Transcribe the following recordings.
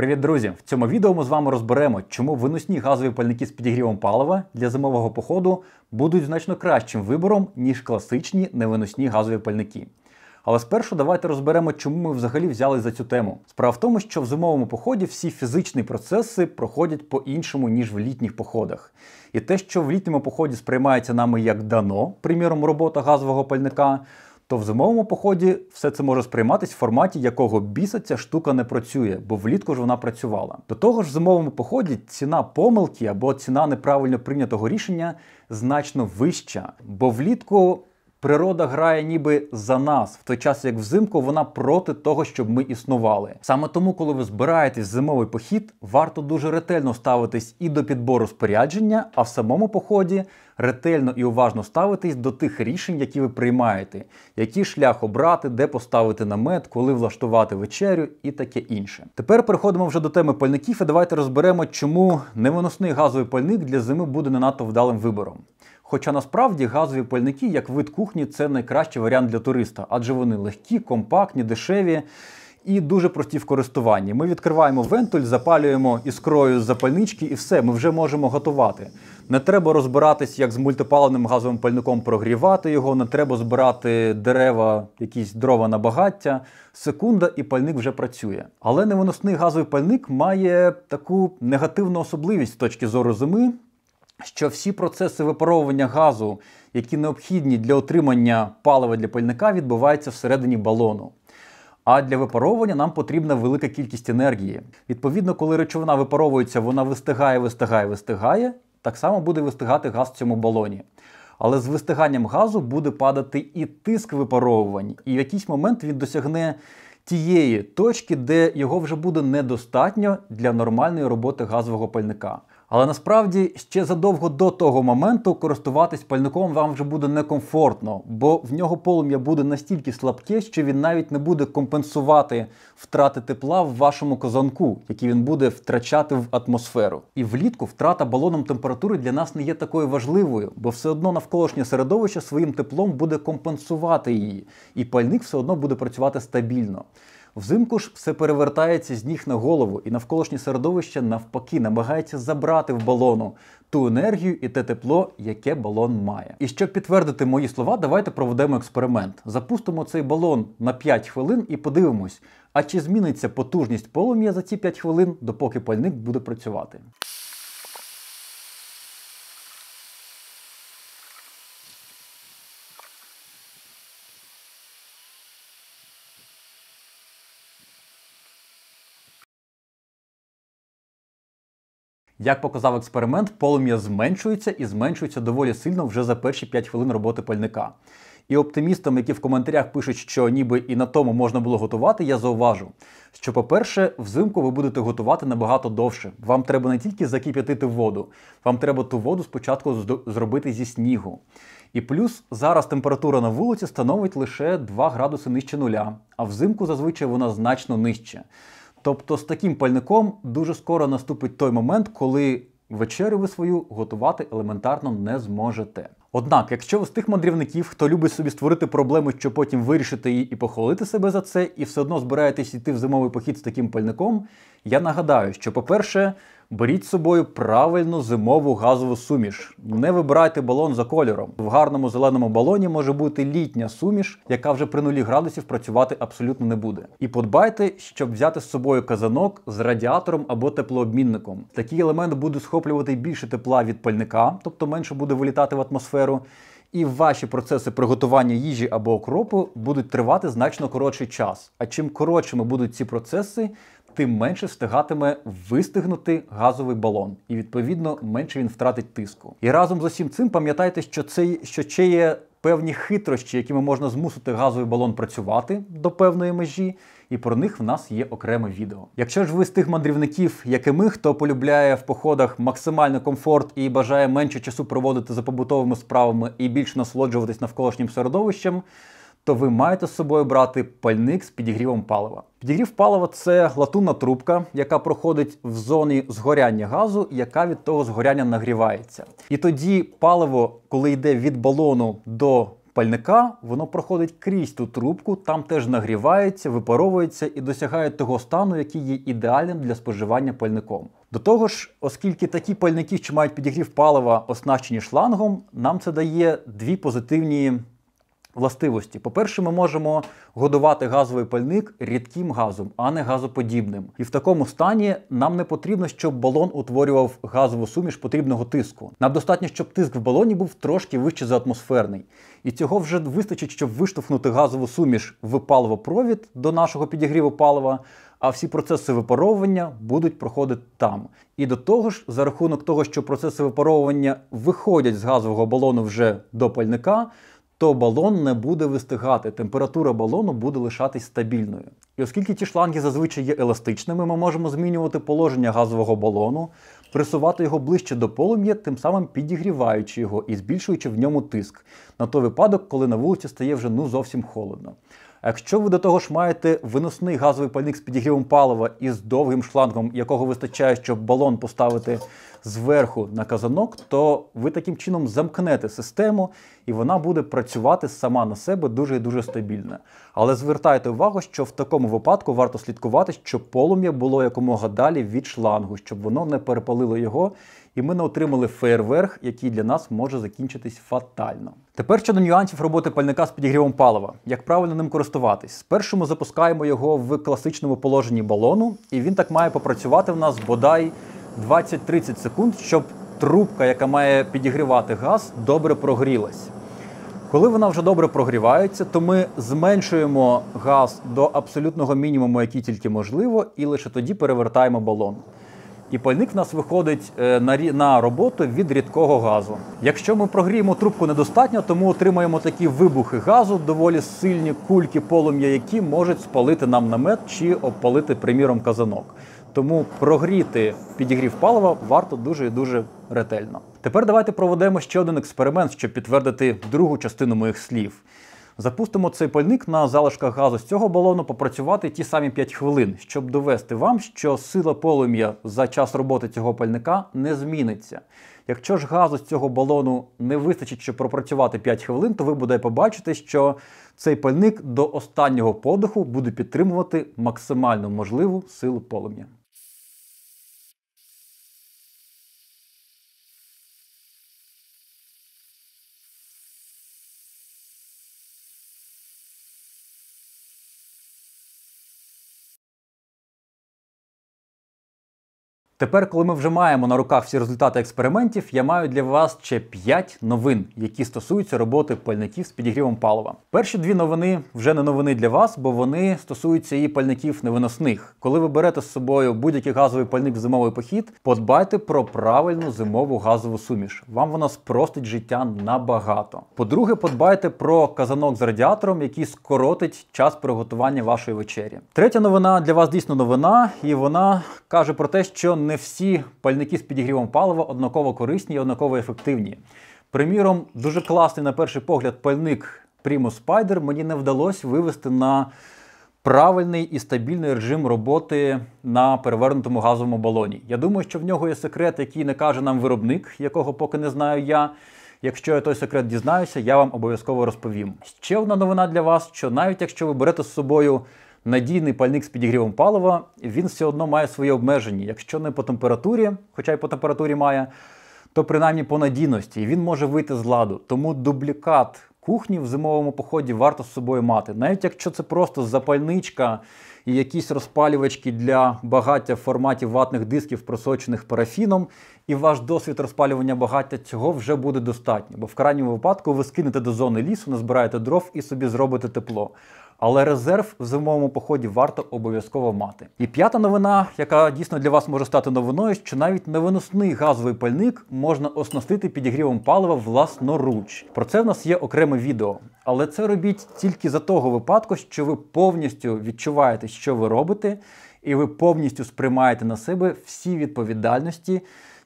Привіт, друзі! В цьому відео ми з вами розберемо, чому виносні газові пальники з підігрівом палива для зимового походу будуть значно кращим вибором, ніж класичні невиносні газові пальники. Але спершу давайте розберемо, чому ми взагалі взяли за цю тему. Справа в тому, що в зимовому поході всі фізичні процеси проходять по-іншому, ніж в літніх походах. І те, що в літньому поході сприймається нами як дано, приміром робота газового пальника то в зимовому поході все це може сприйматись в форматі, якого біса ця штука не працює, бо влітку ж вона працювала. До того ж, в зимовому поході ціна помилки або ціна неправильно прийнятого рішення значно вища, бо влітку Природа грає ніби за нас, в той час як взимку вона проти того, щоб ми існували. Саме тому, коли ви збираєтесь в зимовий похід, варто дуже ретельно ставитись і до підбору спорядження, а в самому поході ретельно і уважно ставитись до тих рішень, які ви приймаєте, який шлях обрати, де поставити намет, коли влаштувати вечерю і таке інше. Тепер переходимо вже до теми пальників і давайте розберемо, чому невиносний газовий пальник для зими буде не надто вдалим вибором. Хоча насправді газові пальники, як вид кухні, це найкращий варіант для туриста, адже вони легкі, компактні, дешеві і дуже прості в користуванні. Ми відкриваємо вентуль, запалюємо іскрою з запальнички, і все, ми вже можемо готувати. Не треба розбиратись, як з мультипаленим газовим пальником прогрівати його, не треба збирати дерева, якісь дрова на багаття. Секунда, і пальник вже працює. Але невиносний газовий пальник має таку негативну особливість з точки зору зими що всі процеси випаровування газу, які необхідні для отримання палива для пальника, відбуваються всередині балону. А для випаровування нам потрібна велика кількість енергії. Відповідно, коли речовина випаровується, вона вистигає, вистигає, вистигає. Так само буде вистигати газ в цьому балоні. Але з вистиганням газу буде падати і тиск випаровувань, і в якийсь момент він досягне тієї точки, де його вже буде недостатньо для нормальної роботи газового пальника. Але насправді ще задовго до того моменту користуватись пальником вам вже буде некомфортно, бо в нього полум'я буде настільки слабке, що він навіть не буде компенсувати втрати тепла в вашому казанку, який він буде втрачати в атмосферу. І влітку втрата балоном температури для нас не є такою важливою, бо все одно навколишнє середовище своїм теплом буде компенсувати її, і пальник все одно буде працювати стабільно. Взимку ж все перевертається з ніг на голову, і навколишнє середовище навпаки намагається забрати в балону ту енергію і те тепло, яке балон має. І щоб підтвердити мої слова, давайте проведемо експеримент. Запустимо цей балон на 5 хвилин і подивимось, а чи зміниться потужність полум'я за ці 5 хвилин, допоки пальник буде працювати. Як показав експеримент, полум'я зменшується і зменшується доволі сильно вже за перші 5 хвилин роботи пальника. І оптимістам, які в коментарях пишуть, що ніби і на тому можна було готувати, я зауважу, що, по-перше, взимку ви будете готувати набагато довше. Вам треба не тільки закип'ятити воду, вам треба ту воду спочатку зробити зі снігу. І плюс зараз температура на вулиці становить лише 2 градуси нижче нуля, а взимку зазвичай вона значно нижче. Тобто з таким пальником дуже скоро наступить той момент, коли вечерю ви свою готувати елементарно не зможете. Однак, якщо ви з тих мандрівників, хто любить собі створити проблему, що потім вирішити її і похвалити себе за це, і все одно збираєтесь йти в зимовий похід з таким пальником, я нагадаю, що, по-перше, беріть з собою правильну зимову газову суміш. Не вибирайте балон за кольором. В гарному зеленому балоні може бути літня суміш, яка вже при нулі градусів працювати абсолютно не буде. І подбайте, щоб взяти з собою казанок з радіатором або теплообмінником. Такий елемент буде схоплювати більше тепла від пальника, тобто менше буде вилітати в атмосферу. І ваші процеси приготування їжі або окропу будуть тривати значно коротший час. А чим коротшими будуть ці процеси, тим менше встигатиме вистигнути газовий балон, і відповідно менше він втратить тиску. І разом з усім цим пам'ятайте, що це що ще є певні хитрощі, якими можна змусити газовий балон працювати до певної межі, і про них в нас є окреме відео. Якщо ж ви з тих мандрівників, як і ми, хто полюбляє в походах максимальний комфорт і бажає менше часу проводити за побутовими справами і більше насолоджуватись навколишнім середовищем то ви маєте з собою брати пальник з підігрівом палива. Підігрів палива це латунна трубка, яка проходить в зоні згоряння газу, яка від того згоряння нагрівається. І тоді паливо, коли йде від балону до пальника, воно проходить крізь ту трубку, там теж нагрівається, випаровується і досягає того стану, який є ідеальним для споживання пальником. До того ж, оскільки такі пальники, що мають підігрів палива, оснащені шлангом, нам це дає дві позитивні Властивості. По-перше, ми можемо годувати газовий пальник рідким газом, а не газоподібним. І в такому стані нам не потрібно, щоб балон утворював газову суміш потрібного тиску. Нам достатньо, щоб тиск в балоні був трошки вище за атмосферний. І цього вже вистачить, щоб виштовхнути газову суміш в паливопровід до нашого підігріву палива. А всі процеси випаровування будуть проходити там. І до того ж, за рахунок того, що процеси випаровування виходять з газового балону вже до пальника то балон не буде вистигати, температура балону буде лишатись стабільною. І оскільки ті шланги зазвичай є еластичними, ми можемо змінювати положення газового балону, присувати його ближче до полум'я, тим самим підігріваючи його і збільшуючи в ньому тиск на той випадок, коли на вулиці стає вже ну зовсім холодно. А якщо ви до того ж маєте виносний газовий пальник з підігрівом палива із довгим шлангом, якого вистачає, щоб балон поставити зверху на казанок, то ви таким чином замкнете систему, і вона буде працювати сама на себе дуже і дуже стабільно. Але звертайте увагу, що в такому випадку варто слідкувати, щоб полум'я було якомога далі від шлангу, щоб воно не перепалило його і ми не отримали фейерверх, який для нас може закінчитись фатально. Тепер щодо нюансів роботи пальника з підігрівом палива, як правильно ним користуватись. Спершу ми запускаємо його в класичному положенні балону, і він так має попрацювати в нас бодай 20-30 секунд, щоб трубка, яка має підігрівати газ, добре прогрілась. Коли вона вже добре прогрівається, то ми зменшуємо газ до абсолютного мінімуму, який тільки можливо, і лише тоді перевертаємо балон і пальник в нас виходить е, на на роботу від рідкого газу. Якщо ми прогріємо трубку недостатньо, то ми отримаємо такі вибухи газу, доволі сильні кульки полум'я, які можуть спалити нам намет чи обпалити, приміром, казанок. Тому прогріти підігрів палива варто дуже і дуже ретельно. Тепер давайте проведемо ще один експеримент, щоб підтвердити другу частину моїх слів. Запустимо цей пальник на залишках газу з цього балону, попрацювати ті самі 5 хвилин, щоб довести вам, що сила полум'я за час роботи цього пальника не зміниться. Якщо ж газу з цього балону не вистачить, щоб пропрацювати 5 хвилин, то ви будете побачити, що цей пальник до останнього подиху буде підтримувати максимально можливу силу полум'я. Тепер, коли ми вже маємо на руках всі результати експериментів, я маю для вас ще 5 новин, які стосуються роботи пальників з підігрівом палива. Перші дві новини вже не новини для вас, бо вони стосуються і пальників невиносних. Коли ви берете з собою будь-який газовий пальник в зимовий похід, подбайте про правильну зимову газову суміш. Вам вона спростить життя набагато. По-друге, подбайте про казанок з радіатором, який скоротить час приготування вашої вечері. Третя новина для вас дійсно новина, і вона каже про те, що не всі пальники з підігрівом палива однаково корисні і однаково ефективні. Приміром, дуже класний, на перший погляд, пальник Primo Spider мені не вдалося вивести на правильний і стабільний режим роботи на перевернутому газовому балоні. Я думаю, що в нього є секрет, який не каже нам виробник, якого поки не знаю я. Якщо я той секрет дізнаюся, я вам обов'язково розповім. Ще одна новина для вас: що навіть якщо ви берете з собою надійний пальник з підігрівом палива, він все одно має свої обмеження. Якщо не по температурі, хоча й по температурі має, то принаймні по надійності І він може вийти з ладу. Тому дублікат кухні в зимовому поході варто з собою мати. Навіть якщо це просто запальничка і якісь розпалювачки для багаття в форматі ватних дисків, просочених парафіном, і ваш досвід розпалювання багаття цього вже буде достатньо, бо в крайньому випадку ви скинете до зони лісу, назбираєте дров і собі зробите тепло. Але резерв в зимовому поході варто обов'язково мати. І п'ята новина, яка дійсно для вас може стати новиною, що навіть невиносний газовий пальник можна оснастити підігрівом палива власноруч. Про це в нас є окреме відео. Але це робіть тільки за того випадку, що ви повністю відчуваєте, що ви робите, і ви повністю сприймаєте на себе всі відповідальності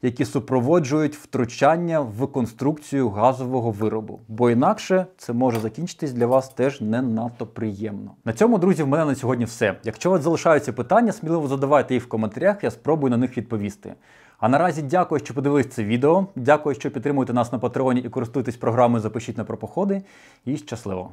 які супроводжують втручання в конструкцію газового виробу. Бо інакше це може закінчитись для вас теж не надто приємно. На цьому, друзі, в мене на сьогодні все. Якщо у вас залишаються питання, сміливо задавайте їх в коментарях, я спробую на них відповісти. А наразі дякую, що подивились це відео. Дякую, що підтримуєте нас на Патреоні і користуйтесь програмою Запишіть на про походи. І щасливо!